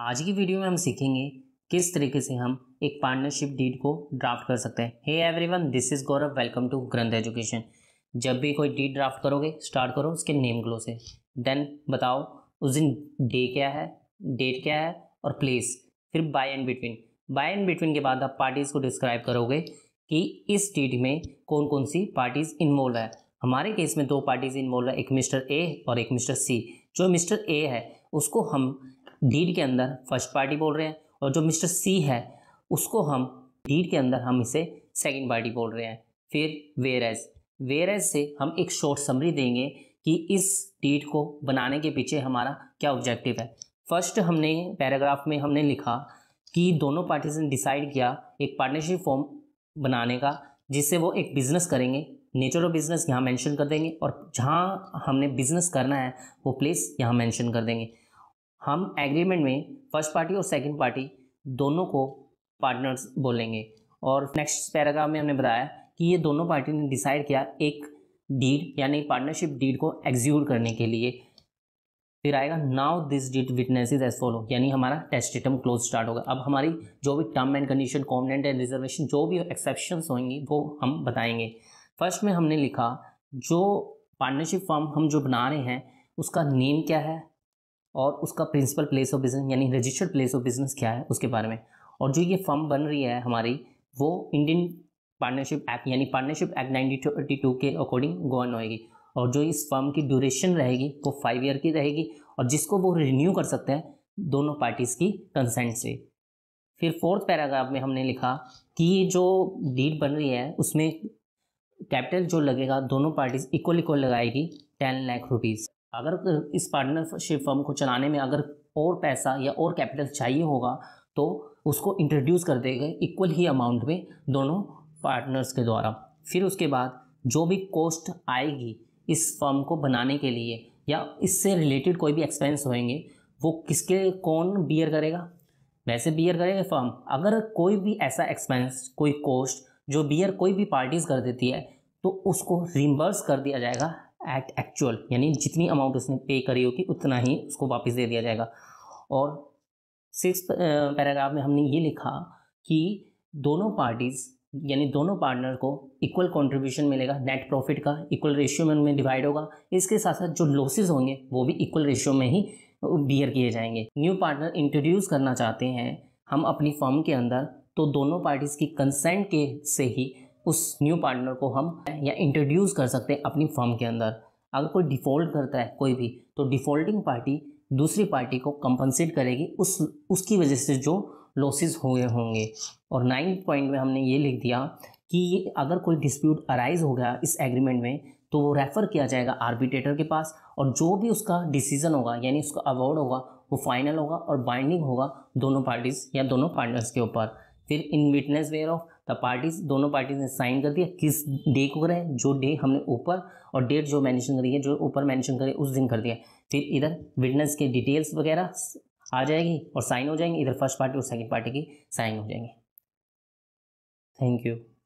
आज की वीडियो में हम सीखेंगे किस तरीके से हम एक पार्टनरशिप डीड को ड्राफ्ट कर सकते हैं hey everyone this is Gaurav welcome to Granth education जब भी कोई डीड ड्राफ्ट करोगे स्टार्ट करो उसके नेम ग्लो से देन बताओ उस दिन डे क्या है डेट क्या है और प्लेस फिर by and between by and between के बाद आप पार्टीज़ को डिस्क्राइब करोगे कि इस डीड में कौन कौन सी पार्टीज़ इन्वॉल्व है हमारे केस में दो पार्टीज़ इन्वॉल्व है एक मिस्टर ए और एक मिस्टर सी जो मिस्टर ए है उसको हम डीड के अंदर फर्स्ट पार्टी बोल रहे हैं और जो मिस्टर सी है उसको हम डीड के अंदर हम इसे सेकेंड पार्टी बोल रहे हैं फिर वेर एज वेर एज से हम एक शॉर्ट समरी देंगे कि इस डीड को बनाने के पीछे हमारा क्या ऑब्जेक्टिव है फर्स्ट हमने पैराग्राफ में हमने लिखा कि दोनों पार्टीज ने डिसाइड किया एक पार्टनरशिप फॉर्म बनाने का जिससे वो एक बिज़नेस करेंगे नेचर ऑफ बिज़नेस यहाँ मेंशन कर देंगे और जहाँ हमने बिज़नेस करना है वो प्लेस यहाँ मेंशन कर देंगे हम एग्रीमेंट में फर्स्ट पार्टी और सेकंड पार्टी दोनों को पार्टनर्स बोलेंगे और नेक्स्ट पैराग्राफ में हमने बताया कि ये दोनों पार्टी ने डिसाइड किया एक डीड यानी पार्टनरशिप डीड को एग्जीक्यूट करने के लिए फिर आएगा now this witness is as follow यानी हमारा टेस्टिटम क्लोज स्टार्ट होगा अब हमारी जो भी term and condition covenant and reservation जो भी एक्सेप्शन होंगी वो हम बताएंगे फर्स्ट में हमने लिखा जो पार्टनरशिप फॉर्म हम जो बना रहे हैं उसका नेम क्या है और उसका प्रिंसिपल प्लेस ऑफ बिजनेस यानी रजिस्टर्ड प्लेस ऑफ बिजनेस क्या है उसके बारे में और जो ये फर्म बन रही है हमारी वो इंडियन पार्टनरशिप एक्ट यानी पार्टनरशिप एक्ट नाइनटीन के अकॉर्डिंग गवर्न होएगी और जो इस फर्म की ड्यूरेशन रहेगी वो फाइव ईयर की रहेगी और जिसको वो रिन्यू कर सकते हैं दोनों पार्टीज़ की कंसेंट से फिर फोर्थ पैराग्राफ में हमने लिखा कि ये जो डीट बन रही है उसमें कैपिटल जो लगेगा दोनों पार्टीज इक्वल इक्वल लगाएगी टेन लाख रुपीज़ अगर इस पार्टनरशिप फर्म को चलाने में अगर और पैसा या और कैपिटल चाहिए होगा तो उसको इंट्रोड्यूस कर देगा इक्वल ही अमाउंट में दोनों पार्टनर्स के द्वारा फिर उसके बाद जो भी कॉस्ट आएगी इस फर्म को बनाने के लिए या इससे रिलेटेड कोई भी एक्सपेंस होंगे वो किसके कौन बियर करेगा वैसे बियर करेगा फर्म अगर कोई भी ऐसा एक्सपेंस कोई कॉस्ट जो बियर कोई भी पार्टीज़ कर देती है तो उसको रिम्बर्स कर दिया जाएगा एट एक्चुअल यानी जितनी अमाउंट उसने पे करी होगी उतना ही उसको वापस दे दिया जाएगा और सिक्स पैराग्राफ में हमने ये लिखा कि दोनों पार्टीज़ यानी दोनों पार्टनर को इक्वल कंट्रीब्यूशन मिलेगा नेट प्रॉफिट का इक्वल रेशियो में उनमें डिवाइड होगा इसके साथ साथ जो लॉसेस होंगे वो भी इक्वल रेशियो में ही बियर किए जाएंगे न्यू पार्टनर इंट्रोड्यूस करना चाहते हैं हम अपनी फर्म के अंदर तो दोनों पार्टीज़ की कंसेंट के से ही उस न्यू पार्टनर को हम या इंट्रोड्यूस कर सकते हैं अपनी फर्म के अंदर अगर कोई डिफ़ॉल्ट करता है कोई भी तो डिफ़ॉल्टिंग पार्टी दूसरी पार्टी को कंपनसेट करेगी उस उसकी वजह से जो लॉसेस हुए होंगे और नाइन्थ पॉइंट में हमने ये लिख दिया कि ये अगर कोई डिस्प्यूट अराइज हो गया इस एग्रीमेंट में तो वो रेफ़र किया जाएगा आर्बिट्रेटर के पास और जो भी उसका डिसीजन होगा यानी उसका अवार्ड होगा वो फाइनल होगा और बाइंडिंग होगा दोनों पार्टीज़ या दोनों पार्टनर्स के ऊपर फिर in witness whereof the parties दोनों पार्टीज ने साइन कर दिया किस डे को करें जो डे हमने ऊपर और डेट जो मेंशन करी है जो ऊपर मेंशन करी उस दिन कर दिया फिर इधर विटनेस के डिटेल्स वगैरह आ जाएगी और साइन हो जाएंगे इधर फर्स्ट पार्टी और सेकेंड पार्टी की साइन हो जाएंगे थैंक यू